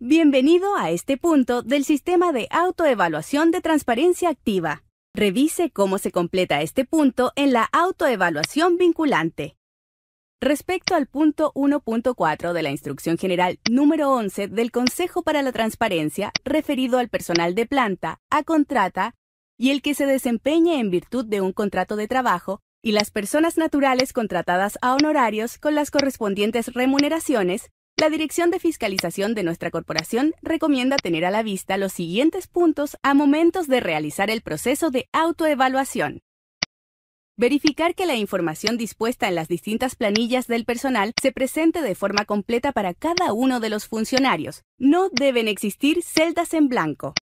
Bienvenido a este punto del sistema de autoevaluación de transparencia activa. Revise cómo se completa este punto en la autoevaluación vinculante. Respecto al punto 1.4 de la Instrucción General número 11 del Consejo para la Transparencia, referido al personal de planta, a contrata, y el que se desempeñe en virtud de un contrato de trabajo, y las personas naturales contratadas a honorarios con las correspondientes remuneraciones, la Dirección de Fiscalización de nuestra corporación recomienda tener a la vista los siguientes puntos a momentos de realizar el proceso de autoevaluación. Verificar que la información dispuesta en las distintas planillas del personal se presente de forma completa para cada uno de los funcionarios. No deben existir celdas en blanco.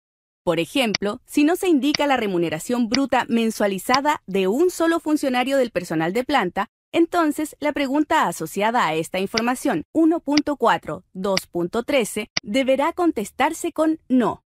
Por ejemplo, si no se indica la remuneración bruta mensualizada de un solo funcionario del personal de planta, entonces, la pregunta asociada a esta información 1.4, 2.13 deberá contestarse con no.